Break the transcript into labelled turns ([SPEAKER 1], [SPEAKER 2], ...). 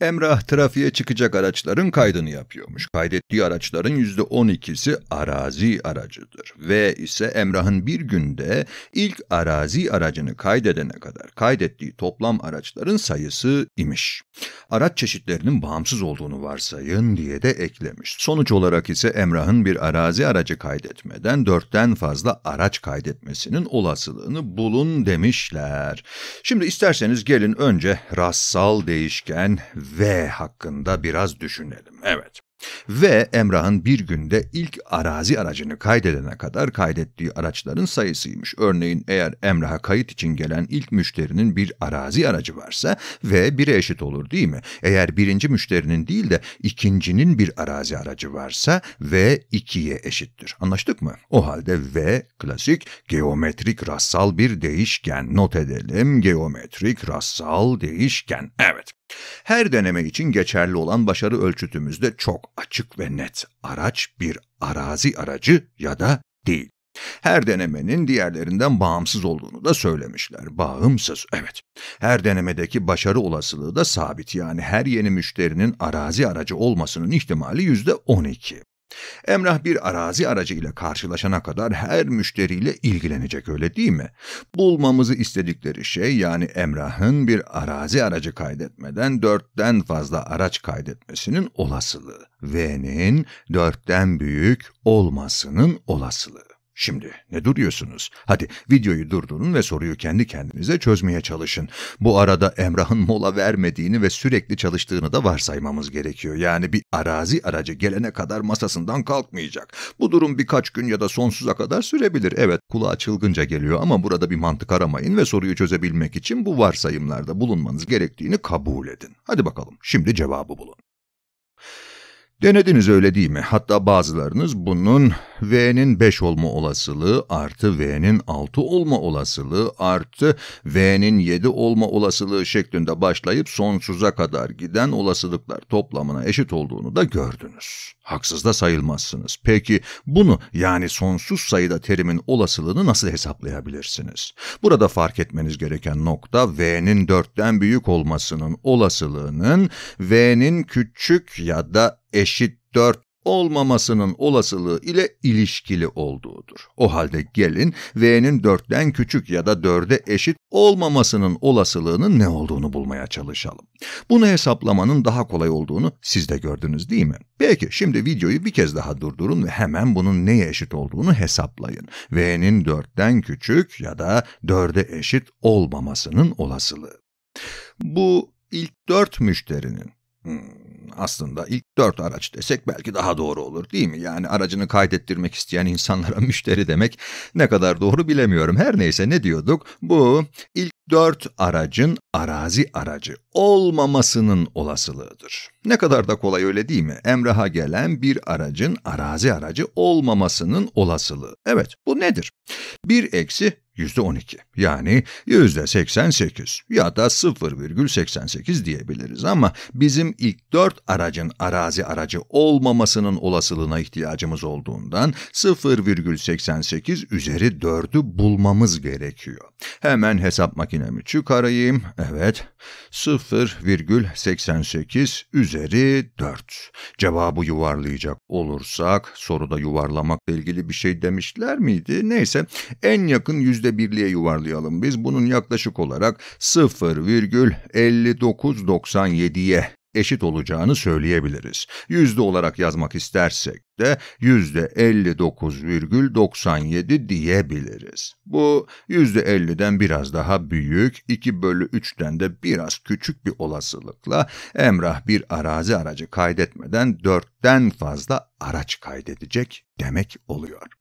[SPEAKER 1] Emrah trafiğe çıkacak araçların kaydını yapıyormuş. Kaydettiği araçların %12'si arazi aracıdır. Ve ise Emrah'ın bir günde ilk arazi aracını kaydedene kadar kaydettiği toplam araçların sayısı imiş. Araç çeşitlerinin bağımsız olduğunu varsayın diye de eklemiş. Sonuç olarak ise Emrah'ın bir arazi aracı kaydetmeden dörtten fazla araç kaydetmesinin olasılığını bulun demişler. Şimdi isterseniz gelin önce rastsal değişken V hakkında biraz düşünelim. Evet. Ve Emrah'ın bir günde ilk arazi aracını kaydedene kadar kaydettiği araçların sayısıymış. Örneğin eğer Emrah'a kayıt için gelen ilk müşterinin bir arazi aracı varsa V bire eşit olur değil mi? Eğer birinci müşterinin değil de ikincinin bir arazi aracı varsa V ikiye eşittir. Anlaştık mı? O halde V klasik geometrik rastsal bir değişken. Not edelim geometrik rastsal değişken. Evet. Her deneme için geçerli olan başarı ölçütümüz de çok açık ve net. Araç bir arazi aracı ya da değil. Her denemenin diğerlerinden bağımsız olduğunu da söylemişler. Bağımsız, evet. Her denemedeki başarı olasılığı da sabit. Yani her yeni müşterinin arazi aracı olmasının ihtimali yüzde on iki. Emrah bir arazi aracıyla karşılaşana kadar her müşteriyle ilgilenecek öyle değil mi? Bulmamızı istedikleri şey yani Emrah'ın bir arazi aracı kaydetmeden dörtten fazla araç kaydetmesinin olasılığı. V'nin dörtten büyük olmasının olasılığı. Şimdi ne duruyorsunuz? Hadi videoyu durdurun ve soruyu kendi kendinize çözmeye çalışın. Bu arada Emrah'ın mola vermediğini ve sürekli çalıştığını da varsaymamız gerekiyor. Yani bir arazi aracı gelene kadar masasından kalkmayacak. Bu durum birkaç gün ya da sonsuza kadar sürebilir. Evet kulağa çılgınca geliyor ama burada bir mantık aramayın ve soruyu çözebilmek için bu varsayımlarda bulunmanız gerektiğini kabul edin. Hadi bakalım şimdi cevabı bulun. Denediniz öyle değil mi? Hatta bazılarınız bunun V'nin 5 olma olasılığı artı V'nin 6 olma olasılığı artı V'nin 7 olma olasılığı şeklinde başlayıp sonsuza kadar giden olasılıklar toplamına eşit olduğunu da gördünüz. Haksız da sayılmazsınız. Peki bunu yani sonsuz sayıda terimin olasılığını nasıl hesaplayabilirsiniz? Burada fark etmeniz gereken nokta V'nin 4'ten büyük olmasının olasılığının V'nin küçük ya da eşit 4 olmamasının olasılığı ile ilişkili olduğudur. O halde gelin V'nin 4'ten küçük ya da 4'e eşit olmamasının olasılığının ne olduğunu bulmaya çalışalım. Bunu hesaplamanın daha kolay olduğunu siz de gördünüz değil mi? Peki şimdi videoyu bir kez daha durdurun ve hemen bunun neye eşit olduğunu hesaplayın. V'nin 4'ten küçük ya da 4'e eşit olmamasının olasılığı. Bu ilk 4 müşterinin Hmm, aslında ilk dört araç desek belki daha doğru olur değil mi? Yani aracını kaydettirmek isteyen insanlara müşteri demek ne kadar doğru bilemiyorum. Her neyse ne diyorduk? Bu ilk dört aracın arazi aracı olmamasının olasılığıdır. Ne kadar da kolay öyle değil mi? Emraha gelen bir aracın arazi aracı olmamasının olasılığı. Evet bu nedir? 1 eksi %12 yani %88 ya da 0,88 diyebiliriz ama bizim ilk 4 aracın arazi aracı olmamasının olasılığına ihtiyacımız olduğundan 0,88 üzeri 4'ü bulmamız gerekiyor. Hemen hesap makinemi çıkarayım. Evet 0,88 üzeri 4. Cevabı yuvarlayacak olursak soruda yuvarlamakla ilgili bir şey demişler miydi? Neyse en yakın yüzde %1'liğe yuvarlayalım biz. Bunun yaklaşık olarak 0,5997'ye eşit olacağını söyleyebiliriz. Yüzde olarak yazmak istersek de yüzde %59,97 diyebiliriz. Bu yüzde %50'den biraz daha büyük, 2 bölü 3'ten de biraz küçük bir olasılıkla Emrah bir arazi aracı kaydetmeden 4'ten fazla araç kaydedecek demek oluyor.